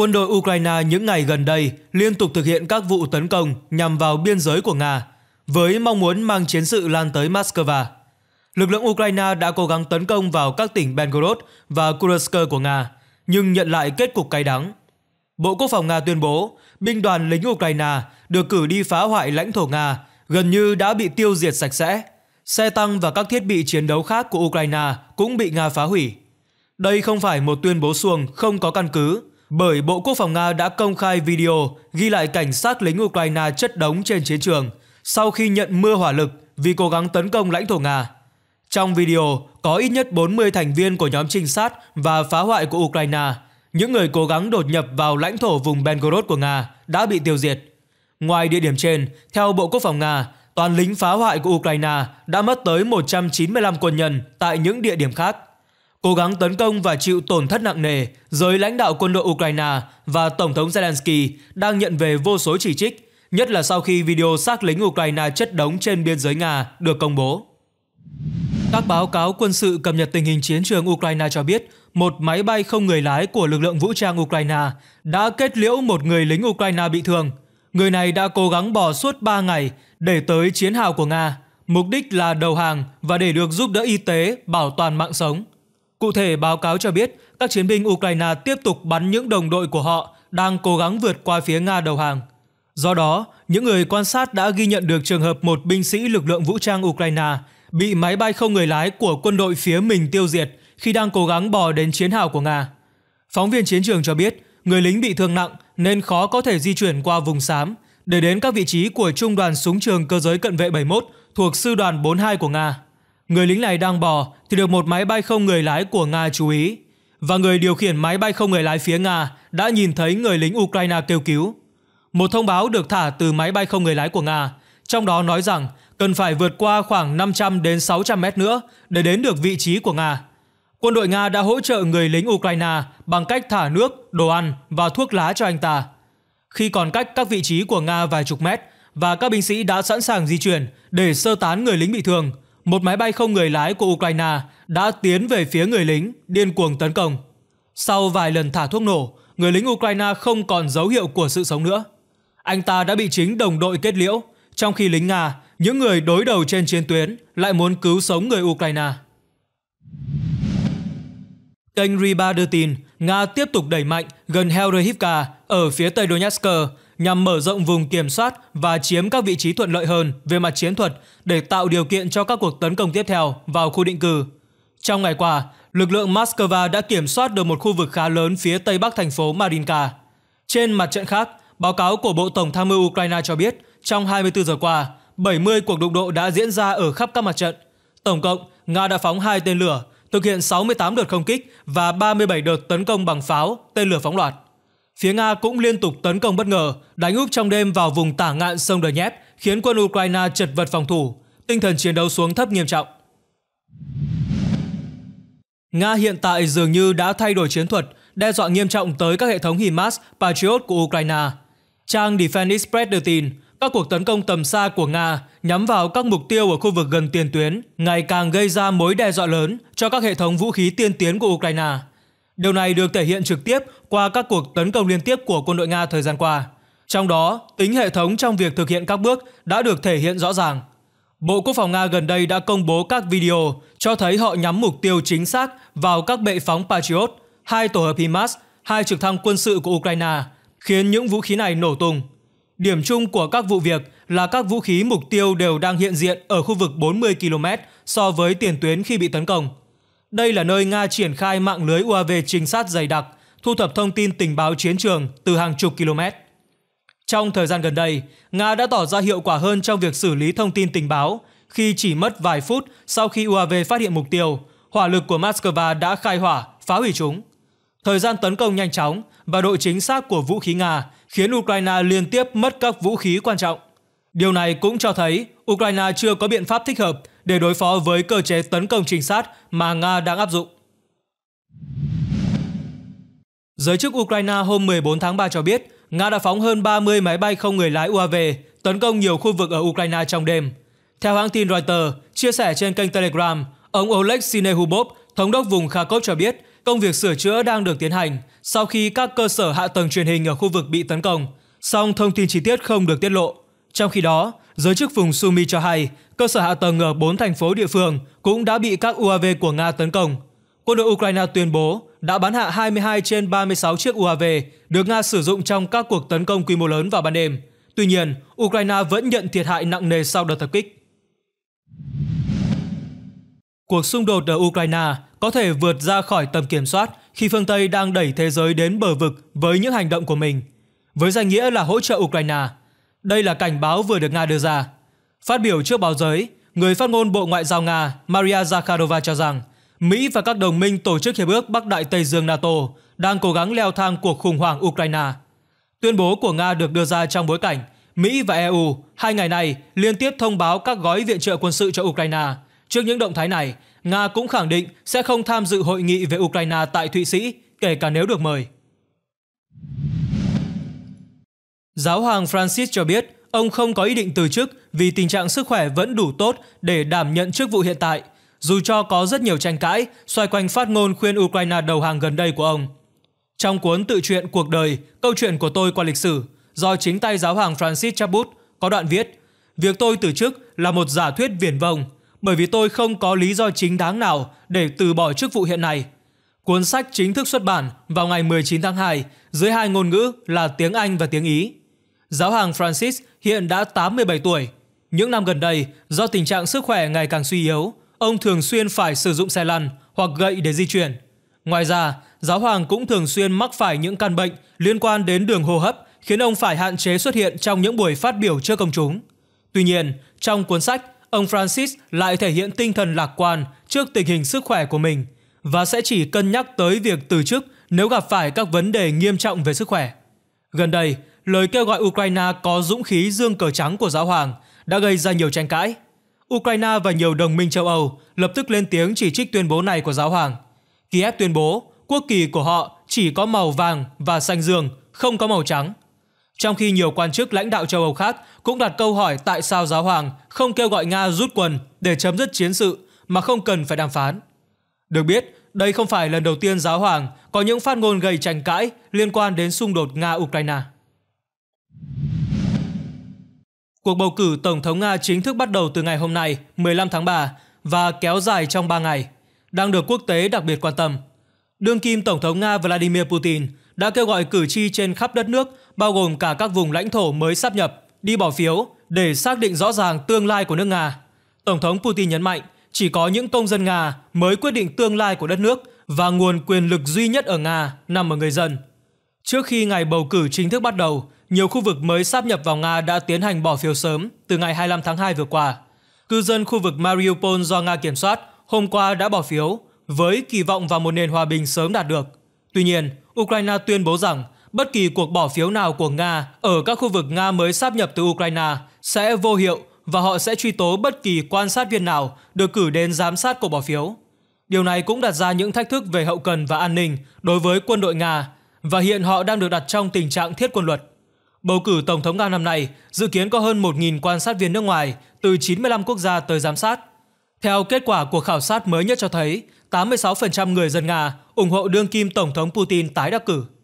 Quân đội Ukraine những ngày gần đây liên tục thực hiện các vụ tấn công nhằm vào biên giới của Nga với mong muốn mang chiến sự lan tới Moscow. Lực lượng Ukraine đã cố gắng tấn công vào các tỉnh Belgorod và Kursk của Nga, nhưng nhận lại kết cục cay đắng. Bộ Quốc phòng Nga tuyên bố, binh đoàn lính Ukraine được cử đi phá hoại lãnh thổ Nga gần như đã bị tiêu diệt sạch sẽ. Xe tăng và các thiết bị chiến đấu khác của Ukraine cũng bị Nga phá hủy. Đây không phải một tuyên bố xuồng không có căn cứ, bởi Bộ Quốc phòng Nga đã công khai video ghi lại cảnh sát lính Ukraine chất đống trên chiến trường sau khi nhận mưa hỏa lực vì cố gắng tấn công lãnh thổ Nga. Trong video có ít nhất 40 thành viên của nhóm trinh sát và phá hoại của Ukraine, những người cố gắng đột nhập vào lãnh thổ vùng Belgorod của Nga đã bị tiêu diệt. Ngoài địa điểm trên, theo Bộ Quốc phòng Nga, toàn lính phá hoại của Ukraine đã mất tới 195 quân nhân tại những địa điểm khác – cố gắng tấn công và chịu tổn thất nặng nề, giới lãnh đạo quân đội Ukraine và Tổng thống Zelensky đang nhận về vô số chỉ trích, nhất là sau khi video xác lính Ukraine chất đống trên biên giới Nga được công bố. Các báo cáo quân sự cập nhật tình hình chiến trường Ukraine cho biết, một máy bay không người lái của lực lượng vũ trang Ukraine đã kết liễu một người lính Ukraine bị thương. Người này đã cố gắng bỏ suốt 3 ngày để tới chiến hào của Nga, mục đích là đầu hàng và để được giúp đỡ y tế, bảo toàn mạng sống. Cụ thể, báo cáo cho biết các chiến binh Ukraine tiếp tục bắn những đồng đội của họ đang cố gắng vượt qua phía Nga đầu hàng. Do đó, những người quan sát đã ghi nhận được trường hợp một binh sĩ lực lượng vũ trang Ukraine bị máy bay không người lái của quân đội phía mình tiêu diệt khi đang cố gắng bò đến chiến hào của Nga. Phóng viên chiến trường cho biết, người lính bị thương nặng nên khó có thể di chuyển qua vùng xám để đến các vị trí của trung đoàn súng trường cơ giới cận vệ 71 thuộc sư đoàn 42 của Nga người lính này đang bò thì được một máy bay không người lái của Nga chú ý. Và người điều khiển máy bay không người lái phía Nga đã nhìn thấy người lính Ukraine kêu cứu. Một thông báo được thả từ máy bay không người lái của Nga, trong đó nói rằng cần phải vượt qua khoảng 500 đến 600 mét nữa để đến được vị trí của Nga. Quân đội Nga đã hỗ trợ người lính Ukraine bằng cách thả nước, đồ ăn và thuốc lá cho anh ta. Khi còn cách các vị trí của Nga vài chục mét và các binh sĩ đã sẵn sàng di chuyển để sơ tán người lính bị thương – một máy bay không người lái của Ukraine đã tiến về phía người lính, điên cuồng tấn công. Sau vài lần thả thuốc nổ, người lính Ukraine không còn dấu hiệu của sự sống nữa. Anh ta đã bị chính đồng đội kết liễu, trong khi lính Nga, những người đối đầu trên chiến tuyến lại muốn cứu sống người Ukraine. Kênh Riba đưa tin, Nga tiếp tục đẩy mạnh gần Herivka ở phía tây Donetsk nhằm mở rộng vùng kiểm soát và chiếm các vị trí thuận lợi hơn về mặt chiến thuật để tạo điều kiện cho các cuộc tấn công tiếp theo vào khu định cư. Trong ngày qua, lực lượng Moscow đã kiểm soát được một khu vực khá lớn phía tây bắc thành phố Marinka. Trên mặt trận khác, báo cáo của Bộ Tổng tham mưu Ukraine cho biết trong 24 giờ qua, 70 cuộc đụng độ đã diễn ra ở khắp các mặt trận. Tổng cộng, Nga đã phóng hai tên lửa, thực hiện 68 đợt không kích và 37 đợt tấn công bằng pháo, tên lửa phóng loạt. Phía Nga cũng liên tục tấn công bất ngờ, đánh úp trong đêm vào vùng tả ngạn sông Đờ Nhép, khiến quân Ukraine chật vật phòng thủ, tinh thần chiến đấu xuống thấp nghiêm trọng. Nga hiện tại dường như đã thay đổi chiến thuật, đe dọa nghiêm trọng tới các hệ thống HIMARS Patriot của Ukraine. Trang Defense Express đưa tin, các cuộc tấn công tầm xa của Nga nhắm vào các mục tiêu ở khu vực gần tiền tuyến ngày càng gây ra mối đe dọa lớn cho các hệ thống vũ khí tiên tiến của Ukraine. Điều này được thể hiện trực tiếp qua các cuộc tấn công liên tiếp của quân đội Nga thời gian qua. Trong đó, tính hệ thống trong việc thực hiện các bước đã được thể hiện rõ ràng. Bộ Quốc phòng Nga gần đây đã công bố các video cho thấy họ nhắm mục tiêu chính xác vào các bệ phóng Patriot, hai tổ hợp HIMARS, hai trực thăng quân sự của Ukraine, khiến những vũ khí này nổ tung. Điểm chung của các vụ việc là các vũ khí mục tiêu đều đang hiện diện ở khu vực 40 km so với tiền tuyến khi bị tấn công. Đây là nơi Nga triển khai mạng lưới UAV trinh sát dày đặc, thu thập thông tin tình báo chiến trường từ hàng chục km. Trong thời gian gần đây, Nga đã tỏ ra hiệu quả hơn trong việc xử lý thông tin tình báo khi chỉ mất vài phút sau khi UAV phát hiện mục tiêu, hỏa lực của Moscow đã khai hỏa, phá hủy chúng. Thời gian tấn công nhanh chóng và độ chính xác của vũ khí Nga khiến Ukraine liên tiếp mất các vũ khí quan trọng. Điều này cũng cho thấy Ukraine chưa có biện pháp thích hợp để đối phó với cơ chế tấn công trinh sát mà Nga đang áp dụng. Giới chức Ukraine hôm 14 tháng 3 cho biết, Nga đã phóng hơn 30 máy bay không người lái UAV tấn công nhiều khu vực ở Ukraine trong đêm. Theo hãng tin Reuters, chia sẻ trên kênh Telegram, ông Oleg Sinehubov, thống đốc vùng Kharkov cho biết công việc sửa chữa đang được tiến hành sau khi các cơ sở hạ tầng truyền hình ở khu vực bị tấn công. Song thông tin chi tiết không được tiết lộ. Trong khi đó, giới chức vùng Sumi cho hay cơ sở hạ tầng ở bốn thành phố địa phương cũng đã bị các UAV của Nga tấn công. Quân đội Ukraine tuyên bố đã bắn hạ 22 trên 36 chiếc UAV được Nga sử dụng trong các cuộc tấn công quy mô lớn vào ban đêm. Tuy nhiên, Ukraine vẫn nhận thiệt hại nặng nề sau đợt tập kích. Cuộc xung đột ở Ukraine có thể vượt ra khỏi tầm kiểm soát khi phương Tây đang đẩy thế giới đến bờ vực với những hành động của mình. Với danh nghĩa là hỗ trợ Ukraine, đây là cảnh báo vừa được Nga đưa ra. Phát biểu trước báo giới, người phát ngôn Bộ Ngoại giao Nga Maria Zakharova cho rằng Mỹ và các đồng minh tổ chức Hiệp ước Bắc Đại Tây Dương NATO đang cố gắng leo thang cuộc khủng hoảng Ukraine. Tuyên bố của Nga được đưa ra trong bối cảnh Mỹ và EU hai ngày này liên tiếp thông báo các gói viện trợ quân sự cho Ukraine. Trước những động thái này, Nga cũng khẳng định sẽ không tham dự hội nghị về Ukraine tại Thụy Sĩ, kể cả nếu được mời. Giáo hoàng Francis cho biết ông không có ý định từ chức vì tình trạng sức khỏe vẫn đủ tốt để đảm nhận chức vụ hiện tại, dù cho có rất nhiều tranh cãi xoay quanh phát ngôn khuyên Ukraine đầu hàng gần đây của ông. Trong cuốn tự truyện Cuộc đời, câu chuyện của tôi qua lịch sử, do chính tay giáo hoàng Francis chap bút, có đoạn viết Việc tôi từ chức là một giả thuyết viển vông, bởi vì tôi không có lý do chính đáng nào để từ bỏ chức vụ hiện nay. Cuốn sách chính thức xuất bản vào ngày 19 tháng 2 dưới hai ngôn ngữ là tiếng Anh và tiếng Ý. Giáo hoàng Francis hiện đã 87 tuổi. Những năm gần đây, do tình trạng sức khỏe ngày càng suy yếu, ông thường xuyên phải sử dụng xe lăn hoặc gậy để di chuyển. Ngoài ra, giáo hoàng cũng thường xuyên mắc phải những căn bệnh liên quan đến đường hô hấp khiến ông phải hạn chế xuất hiện trong những buổi phát biểu trước công chúng. Tuy nhiên, trong cuốn sách, ông Francis lại thể hiện tinh thần lạc quan trước tình hình sức khỏe của mình và sẽ chỉ cân nhắc tới việc từ chức nếu gặp phải các vấn đề nghiêm trọng về sức khỏe. Gần đây, lời kêu gọi Ukraine có dũng khí dương cờ trắng của giáo hoàng đã gây ra nhiều tranh cãi. Ukraine và nhiều đồng minh châu Âu lập tức lên tiếng chỉ trích tuyên bố này của giáo hoàng. Kiev tuyên bố quốc kỳ của họ chỉ có màu vàng và xanh dương, không có màu trắng. Trong khi nhiều quan chức lãnh đạo châu Âu khác cũng đặt câu hỏi tại sao giáo hoàng không kêu gọi Nga rút quân để chấm dứt chiến sự mà không cần phải đàm phán. Được biết, đây không phải lần đầu tiên giáo hoàng có những phát ngôn gây tranh cãi liên quan đến xung đột Nga-Ukraine. Cuộc bầu cử Tổng thống Nga chính thức bắt đầu từ ngày hôm nay, 15 tháng 3 và kéo dài trong 3 ngày, đang được quốc tế đặc biệt quan tâm. Đương kim Tổng thống Nga Vladimir Putin đã kêu gọi cử tri trên khắp đất nước, bao gồm cả các vùng lãnh thổ mới sắp nhập, đi bỏ phiếu để xác định rõ ràng tương lai của nước Nga. Tổng thống Putin nhấn mạnh chỉ có những công dân Nga mới quyết định tương lai của đất nước và nguồn quyền lực duy nhất ở Nga nằm ở người dân – Trước khi ngày bầu cử chính thức bắt đầu, nhiều khu vực mới sáp nhập vào Nga đã tiến hành bỏ phiếu sớm từ ngày 25 tháng 2 vừa qua. Cư dân khu vực Mariupol do Nga kiểm soát hôm qua đã bỏ phiếu với kỳ vọng vào một nền hòa bình sớm đạt được. Tuy nhiên, Ukraine tuyên bố rằng bất kỳ cuộc bỏ phiếu nào của Nga ở các khu vực Nga mới sáp nhập từ Ukraine sẽ vô hiệu và họ sẽ truy tố bất kỳ quan sát viên nào được cử đến giám sát cuộc bỏ phiếu. Điều này cũng đặt ra những thách thức về hậu cần và an ninh đối với quân đội Nga và hiện họ đang được đặt trong tình trạng thiết quân luật. Bầu cử Tổng thống Nga năm nay dự kiến có hơn 1.000 quan sát viên nước ngoài từ 95 quốc gia tới giám sát. Theo kết quả của khảo sát mới nhất cho thấy, 86% người dân Nga ủng hộ đương kim Tổng thống Putin tái đắc cử.